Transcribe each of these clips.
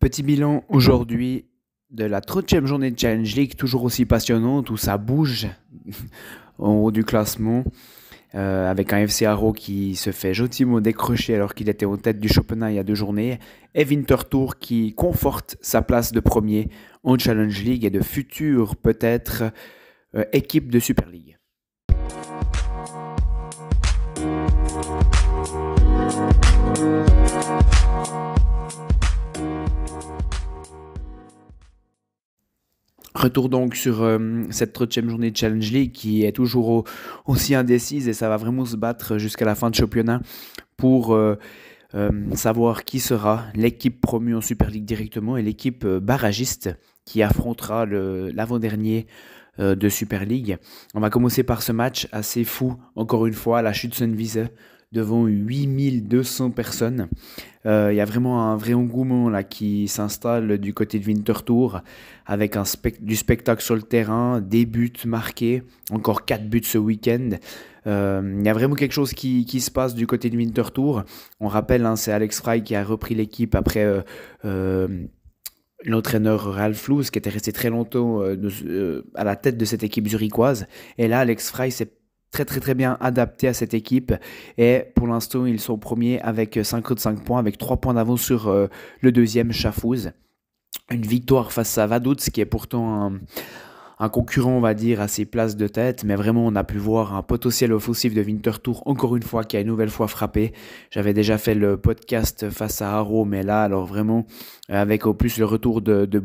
Petit bilan aujourd'hui de la 30e journée de Challenge League, toujours aussi passionnante, où ça bouge en haut du classement, euh, avec un FC Aro qui se fait gentiment décrocher alors qu'il était en tête du championnat il y a deux journées, et Winterthur qui conforte sa place de premier en Challenge League et de future peut-être euh, équipe de Super League. Retour donc sur euh, cette troisième journée de Challenge League qui est toujours aussi indécise et ça va vraiment se battre jusqu'à la fin de championnat pour euh, euh, savoir qui sera l'équipe promue en Super League directement et l'équipe barragiste qui affrontera l'avant-dernier de Super League. On va commencer par ce match assez fou, encore une fois, la chute Sunvise devant 8200 personnes. Euh, il y a vraiment un vrai engouement là, qui s'installe du côté de Winterthur avec un du spectacle sur le terrain, des buts marqués, encore 4 buts ce week-end. Euh, il y a vraiment quelque chose qui, se passe du côté de Winterthur. On rappelle, hein, c'est Alex Fry qui a repris l'équipe après euh, l'entraîneur Ralph Lewis qui était resté très longtemps à la tête de cette équipe zurichoise. Et là, Alex Fry s'est très très très bien adapté à cette équipe et pour l'instant ils sont premiers avec 55 euh, points, avec 3 points d'avance sur euh, le deuxième Chafouz. Une victoire face à Vaduz qui est pourtant un, un concurrent, on va dire, à ses places de tête, mais vraiment on a pu voir un potentiel offensif de Winterthur encore une fois qui a une nouvelle fois frappé. J'avais déjà fait le podcast face à Haro, mais là, alors vraiment, avec au plus le retour de, de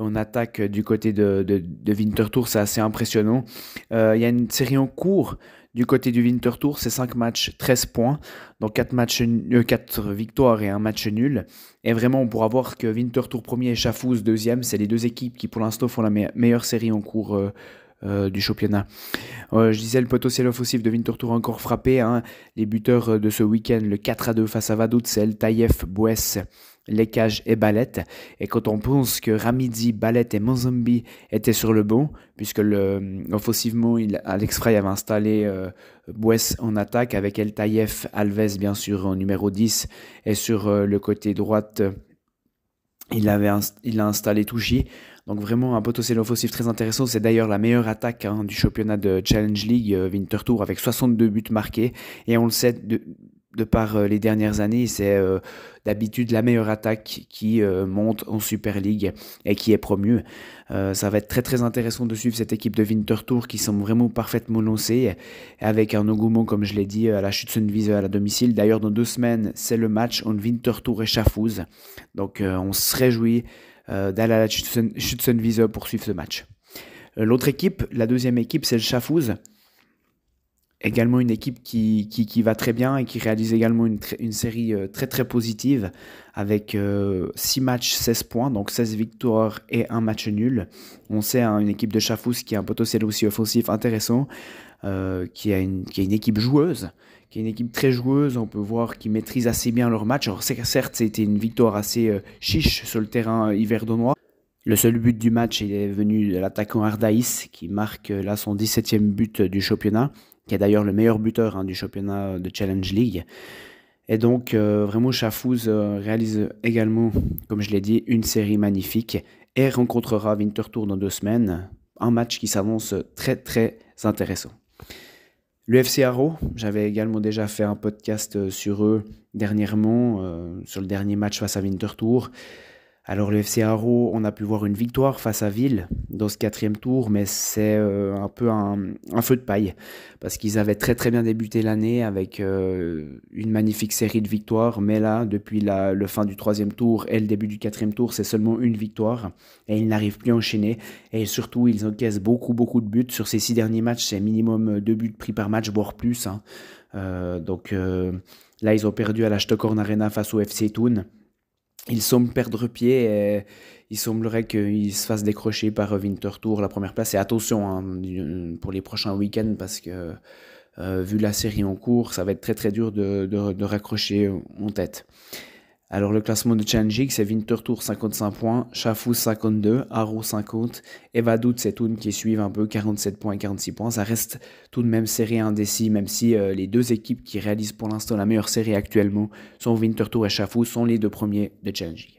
on attaque du côté de, de, de Winterthur, c'est assez impressionnant. Euh, il y a une série en cours du côté du Winter Tour, c'est 5 matchs, 13 points, donc 4, matchs, euh, victoires et un match nul. Et vraiment, on pourra voir que Winter Tour premier et 2 deuxième, c'est les deux équipes qui pour l'instant font la meilleure série en cours. Euh, euh, du championnat. Euh, je disais le potentiel offensif de Tour encore frappé. Hein. Les buteurs euh, de ce week-end, le 4 à 2 face à El Taïef, Bouès, Lekage et Balette. Et quand on pense que Ramidi, Ballette et Mozambi étaient sur le bon puisque le, offensivement, il, Alex Frey avait installé euh, en attaque avec El Taïef, Alves bien sûr en numéro 10 et sur le côté droite. Il, avait il a installé Touchy. Donc vraiment un potentiel offensif très intéressant. C'est d'ailleurs la meilleure attaque hein, du championnat de Challenge League, euh, Winter Tour, avec 62 buts marqués. Et on le sait, de, de par euh, les dernières années, c'est euh, d'habitude la meilleure attaque qui euh, monte en Super League et qui est promue. ça va être très très intéressant de suivre cette équipe de Winterthur qui semble vraiment parfaitement lancée avec un engouement, comme je l'ai dit, à la Schützenwiese à la domicile. D'ailleurs, dans deux semaines, c'est le match entre Winterthur et Schaffhouse. Donc, on se réjouit d'aller à la Schützenwiese pour suivre ce match. L'autre équipe, la deuxième équipe, c'est le Schaffhouse également une équipe qui, qui, qui, va très bien et qui réalise également une, une série euh, très très positive avec 6 euh, matchs, 16 points, donc 16 victoires et un match nul. On sait hein, une équipe de Chafous qui a un potentiel aussi offensif intéressant, euh, qui, a une, qui une équipe joueuse, qui est une équipe très joueuse, on peut voir qu'ils maîtrisent assez bien leur match. Alors certes, c'était une victoire assez chiche sur le terrain hiverdonnois, le seul but du match est venu de l'attaquant Ardaïs qui marque là son 17e but du championnat qui est d'ailleurs le meilleur buteur hein, du championnat de Challenge League. Et donc, vraiment, euh, chafouz euh, réalise également, comme je l'ai dit, une série magnifique et rencontrera Tour dans deux semaines. Un match qui s'annonce très, très intéressant. Le FC j'avais également déjà fait un podcast sur eux dernièrement, euh, sur le dernier match face à Winterthur. Alors le FC Haro, on a pu voir une victoire face à Ville dans ce quatrième tour, mais c'est euh, un peu un, feu de paille, parce qu'ils avaient très très bien débuté l'année avec euh, une magnifique série de victoires, mais là, depuis la, le fin du troisième tour et le début du quatrième tour, c'est seulement une victoire, et ils n'arrivent plus à enchaîner, et surtout ils encaissent beaucoup beaucoup de buts. Sur ces six derniers matchs, c'est minimum deux buts pris par match, voire plus. Hein. Euh, donc là, ils ont perdu à la Stockholm Arena face au FC Thun il semble perdre pied et euh, il semblerait qu'il se fasse décrocher par Winter Tour la première place. Et attention hein, pour les prochains week-ends parce que euh, vu la série en cours, ça va être très très dur de, de raccrocher en tête. Alors le classement de changing c'est Wintertour 55 points, Chafou 52, Haro 50, Evadout, c'est une qui suivent un peu 47 points et 46 points. Ça reste tout de même serré indécis, même si euh, les deux équipes qui réalisent pour l'instant la meilleure série actuellement sont Wintertour et Chafou, sont les deux premiers de changing